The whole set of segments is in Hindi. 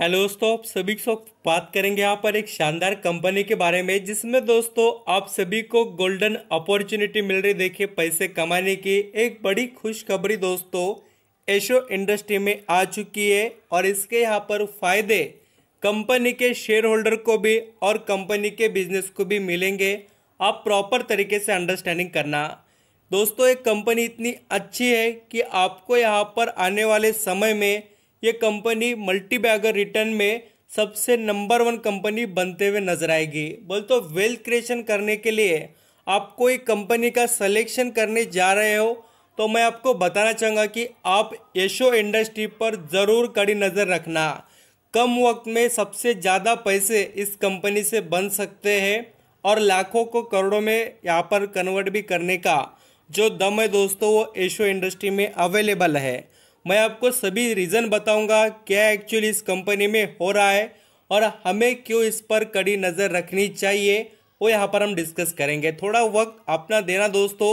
हेलो दोस्तों आप सभी को बात करेंगे यहाँ पर एक शानदार कंपनी के बारे में जिसमें दोस्तों आप सभी को गोल्डन अपॉर्चुनिटी मिल रही देखिए पैसे कमाने की एक बड़ी खुशखबरी दोस्तों एशो इंडस्ट्री में आ चुकी है और इसके यहाँ पर फायदे कंपनी के शेयर होल्डर को भी और कंपनी के बिजनेस को भी मिलेंगे आप प्रॉपर तरीके से अंडरस्टैंडिंग करना दोस्तों एक कंपनी इतनी अच्छी है कि आपको यहाँ पर आने वाले समय में ये कंपनी मल्टी बैगर रिटर्न में सबसे नंबर वन कंपनी बनते हुए नजर आएगी बोल तो वेल्थ क्रिएशन करने के लिए आप कोई कंपनी का सिलेक्शन करने जा रहे हो तो मैं आपको बताना चाहूँगा कि आप एशो इंडस्ट्री पर ज़रूर कड़ी नज़र रखना कम वक्त में सबसे ज़्यादा पैसे इस कंपनी से बन सकते हैं और लाखों को करोड़ों में यहाँ पर कन्वर्ट भी करने का जो दम है दोस्तों वो एशो इंडस्ट्री में अवेलेबल है मैं आपको सभी रीज़न बताऊंगा क्या एक्चुअली इस कंपनी में हो रहा है और हमें क्यों इस पर कड़ी नज़र रखनी चाहिए वो यहाँ पर हम डिस्कस करेंगे थोड़ा वक्त अपना देना दोस्तों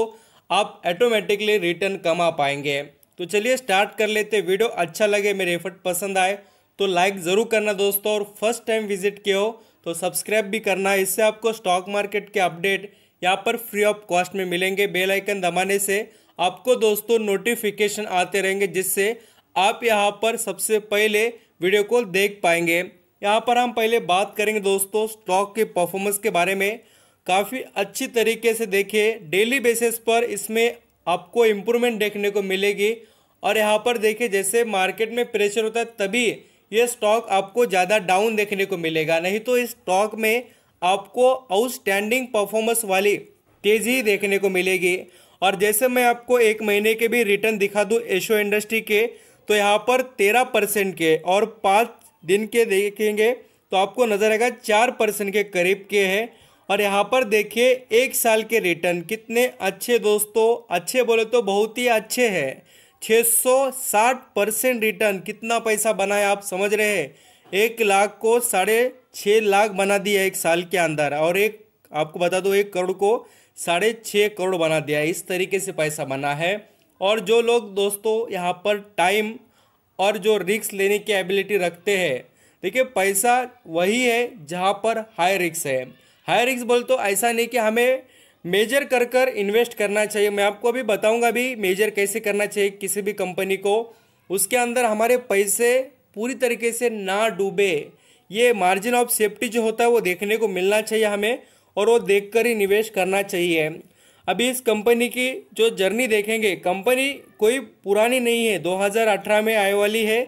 आप ऑटोमेटिकली रिटर्न कमा पाएंगे तो चलिए स्टार्ट कर लेते वीडियो अच्छा लगे मेरे एफर्ट पसंद आए तो लाइक ज़रूर करना दोस्तों और फर्स्ट टाइम विजिट किए हो तो सब्सक्राइब भी करना इससे आपको स्टॉक मार्केट के अपडेट यहाँ पर फ्री ऑफ कॉस्ट में मिलेंगे बेल आइकन दबाने से आपको दोस्तों नोटिफिकेशन आते रहेंगे जिससे आप यहाँ पर सबसे पहले वीडियो कॉल देख पाएंगे यहाँ पर हम पहले बात करेंगे दोस्तों स्टॉक के परफॉर्मेंस के बारे में काफ़ी अच्छी तरीके से देखिए डेली बेसिस पर इसमें आपको इम्प्रूवमेंट देखने को मिलेगी और यहाँ पर देखिए जैसे मार्केट में प्रेशर होता है तभी ये स्टॉक आपको ज़्यादा डाउन देखने को मिलेगा नहीं तो इस स्टॉक में आपको आउटस्टैंडिंग परफॉर्मेंस वाली तेज़ी देखने को मिलेगी और जैसे मैं आपको एक महीने के भी रिटर्न दिखा दूँ एशो इंडस्ट्री के तो यहाँ पर तेरह परसेंट के और पाँच दिन के देखेंगे तो आपको नज़र आएगा चार परसेंट के करीब के हैं और यहाँ पर देखिए एक साल के रिटर्न कितने अच्छे दोस्तों अच्छे बोले तो बहुत ही अच्छे सौ 660 परसेंट रिटर्न कितना पैसा बनाया आप समझ रहे हैं एक लाख को साढ़े छः लाख बना दिया एक साल के अंदर और एक आपको बता दो एक करोड़ को साढ़े छः करोड़ बना दिया है इस तरीके से पैसा बना है और जो लोग दोस्तों यहाँ पर टाइम और जो रिक्स लेने की एबिलिटी रखते हैं देखिए पैसा वही है जहाँ पर हाई रिक्स है हाई रिक्स बोल तो ऐसा नहीं कि हमें मेजर कर कर इन्वेस्ट करना चाहिए मैं आपको अभी बताऊंगा भी मेजर कैसे करना चाहिए किसी भी कंपनी को उसके अंदर हमारे पैसे पूरी तरीके से ना डूबे ये मार्जिन ऑफ सेफ्टी जो होता है वो देखने को मिलना चाहिए हमें और वो देखकर ही निवेश करना चाहिए अभी इस कंपनी की जो जर्नी देखेंगे कंपनी कोई पुरानी नहीं है 2018 में आए वाली है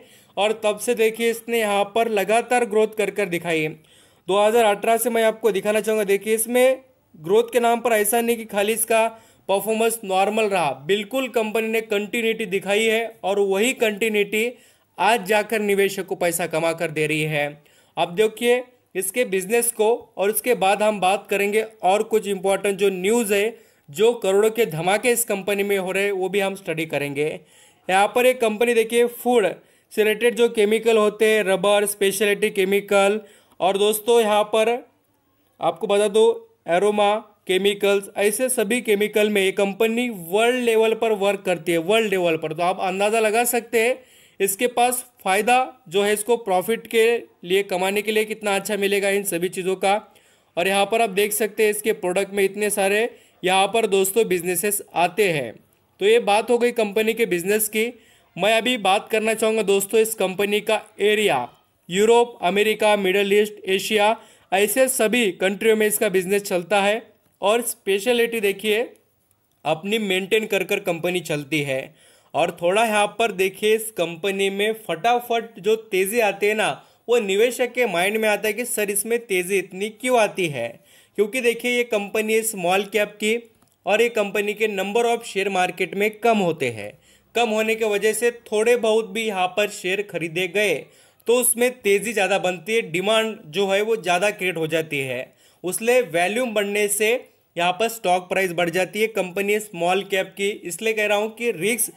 और तब से देखिए इसने यहाँ पर लगातार ग्रोथ कर कर दिखाई है 2018 से मैं आपको दिखाना चाहूँगा देखिए इसमें ग्रोथ के नाम पर ऐसा नहीं कि खाली इसका परफॉर्मेंस नॉर्मल रहा बिल्कुल कंपनी ने कंटिन्यूटी दिखाई है और वही कंटिन्यूटी आज जाकर निवेशक को पैसा कमा कर दे रही है अब देखिए इसके बिजनेस को और उसके बाद हम बात करेंगे और कुछ इम्पोर्टेंट जो न्यूज़ है जो करोड़ों के धमाके इस कंपनी में हो रहे हैं वो भी हम स्टडी करेंगे यहाँ पर एक कंपनी देखिए फूड से रिलेटेड जो केमिकल होते हैं रबर स्पेशलिटी केमिकल और दोस्तों यहाँ पर आपको बता दो एरोमा केमिकल्स ऐसे सभी केमिकल में ये कंपनी वर्ल्ड लेवल पर वर्क करती है वर्ल्ड लेवल पर तो आप अंदाज़ा लगा सकते हैं इसके पास फ़ायदा जो है इसको प्रॉफिट के लिए कमाने के लिए कितना अच्छा मिलेगा इन सभी चीज़ों का और यहाँ पर आप देख सकते हैं इसके प्रोडक्ट में इतने सारे यहाँ पर दोस्तों बिजनेसेस आते हैं तो ये बात हो गई कंपनी के बिजनेस की मैं अभी बात करना चाहूँगा दोस्तों इस कंपनी का area Europe America middle east Asia ऐसे सभी कंट्रियों में इसका बिजनेस चलता है और स्पेशलिटी देखिए अपनी मेंटेन कर कर कंपनी चलती है और थोड़ा यहाँ पर देखिए इस कंपनी में फटाफट जो तेज़ी आती है ना वो निवेशक के माइंड में आता है कि सर इसमें तेज़ी इतनी क्यों आती है क्योंकि देखिए ये कंपनी स्मॉल कैप की और ये कंपनी के नंबर ऑफ शेयर मार्केट में कम होते हैं कम होने की वजह से थोड़े बहुत भी यहाँ पर शेयर खरीदे गए तो उसमें तेज़ी ज़्यादा बनती है डिमांड जो है वो ज़्यादा क्रिएट हो जाती है उसलिए वैल्यूम बढ़ने से यहाँ पर स्टॉक प्राइस बढ़ जाती है कंपनी स्मॉल कैप की इसलिए कह रहा हूँ कि रिक्स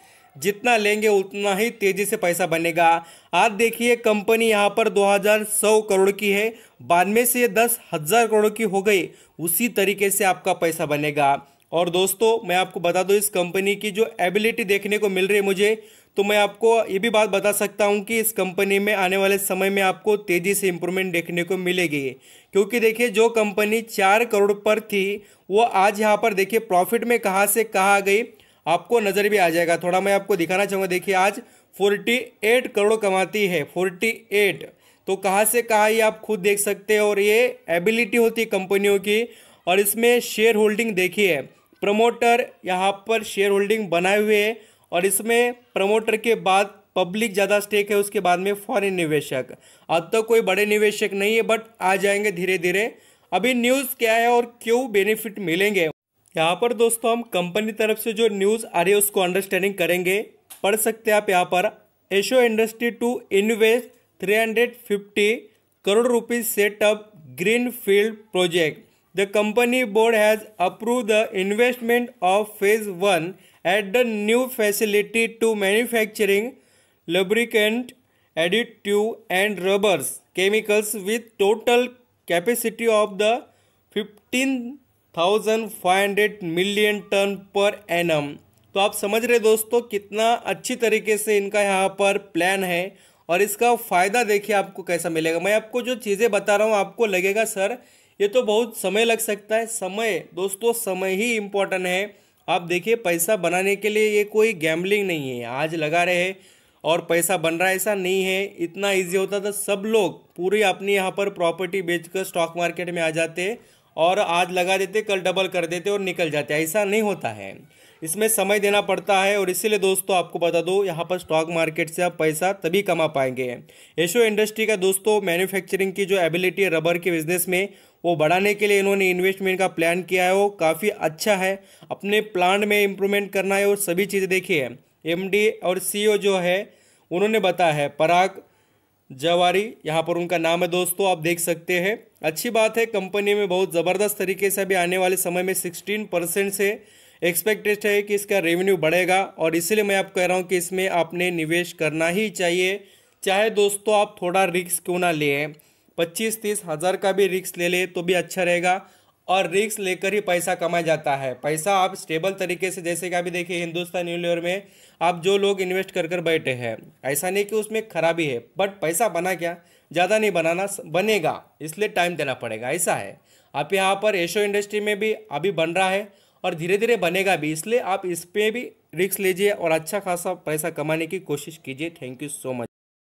जितना लेंगे उतना ही तेज़ी से पैसा बनेगा आज देखिए कंपनी यहाँ पर 2100 करोड़ की है बाद में से ये दस हज़ार करोड़ की हो गई उसी तरीके से आपका पैसा बनेगा और दोस्तों मैं आपको बता दूँ इस कंपनी की जो एबिलिटी देखने को मिल रही है मुझे तो मैं आपको ये भी बात बता सकता हूँ कि इस कंपनी में आने वाले समय में आपको तेज़ी से इम्प्रूवमेंट देखने को मिलेगी क्योंकि देखिए जो कंपनी चार करोड़ पर थी वो आज यहाँ पर देखिए प्रॉफिट में कहाँ से कहाँ गई आपको नज़र भी आ जाएगा थोड़ा मैं आपको दिखाना चाहूँगा देखिए आज 48 करोड़ कमाती है 48 तो कहाँ से कहाँ ये आप खुद देख सकते हैं और ये एबिलिटी होती है कंपनियों की और इसमें शेयर होल्डिंग देखिए प्रमोटर यहाँ पर शेयर होल्डिंग बनाए हुए है और इसमें प्रमोटर के बाद पब्लिक ज़्यादा स्टेक है उसके बाद में फॉरेन निवेशक अब तक तो कोई बड़े निवेशक नहीं है बट आ जाएंगे धीरे धीरे अभी न्यूज़ क्या है और क्यों बेनिफिट मिलेंगे यहाँ पर दोस्तों हम कंपनी तरफ से जो न्यूज आ रही है उसको अंडरस्टैंडिंग करेंगे पढ़ सकते हैं आप यहाँ पर एशो industry to invest three hundred fifty crore rupees setup green field project the company board has approve the investment of phase one at the new facility to manufacturing lubricant additive and rubbers chemicals with total capacity of the fifteen thousand five hundred million ton per annum तो आप समझ रहे दोस्तों कितना अच्छी तरीके से इनका यहाँ पर प्लान है और इसका फ़ायदा देखिए आपको कैसा मिलेगा मैं आपको जो चीज़ें बता रहा हूँ आपको लगेगा सर ये तो बहुत समय लग सकता है समय दोस्तों समय ही इम्पोर्टेंट है आप देखिए पैसा बनाने के लिए ये कोई गैम्बलिंग नहीं है आज लगा रहे हैं और पैसा बन रहा है ऐसा नहीं है इतना इजी होता था तो सब लोग पूरी अपनी यहाँ पर प्रॉपर्टी बेचकर स्टॉक मार्केट में आ जाते और आज लगा देते कल डबल कर देते और निकल जाते ऐसा नहीं होता है इसमें समय देना पड़ता है और इसीलिए दोस्तों आपको बता दो यहाँ पर स्टॉक मार्केट से आप पैसा तभी कमा पाएंगे एशो इंडस्ट्री का दोस्तों मैन्युफैक्चरिंग की जो एबिलिटी है रबर के बिजनेस में वो बढ़ाने के लिए इन्होंने इन्वेस्टमेंट का प्लान किया है वो काफ़ी अच्छा है अपने प्लान में इम्प्रूवमेंट करना है और सभी चीज़ें देखिए एम और सी जो है उन्होंने बताया है पराग जवारी यहाँ पर उनका नाम है दोस्तों आप देख सकते हैं अच्छी बात है कंपनी में बहुत ज़बरदस्त तरीके से अभी आने वाले समय में सिक्सटीन परसेंट से एक्सपेक्टेड है कि इसका रेवेन्यू बढ़ेगा और इसलिए मैं आप कह रहा हूँ कि इसमें आपने निवेश करना ही चाहिए चाहे दोस्तों आप थोड़ा रिक्स क्यों ना लें पच्चीस तीस हज़ार का भी रिक्स ले लें तो भी अच्छा रहेगा और रिक्स लेकर ही पैसा कमाया जाता है पैसा आप स्टेबल तरीके से जैसे कि अभी देखिए हिंदुस्तान यूनिवर में आप जो लोग इन्वेस्ट कर कर बैठे हैं ऐसा नहीं कि उसमें खराबी है बट पैसा बना क्या ज़्यादा नहीं बनाना बनेगा इसलिए टाइम देना पड़ेगा ऐसा है आप यहाँ पर एशो इंडस्ट्री में भी अभी बन रहा है और धीरे धीरे बनेगा भी इसलिए आप इस पर भी रिक्स लीजिए और अच्छा खासा पैसा कमाने की कोशिश कीजिए थैंक यू सो मच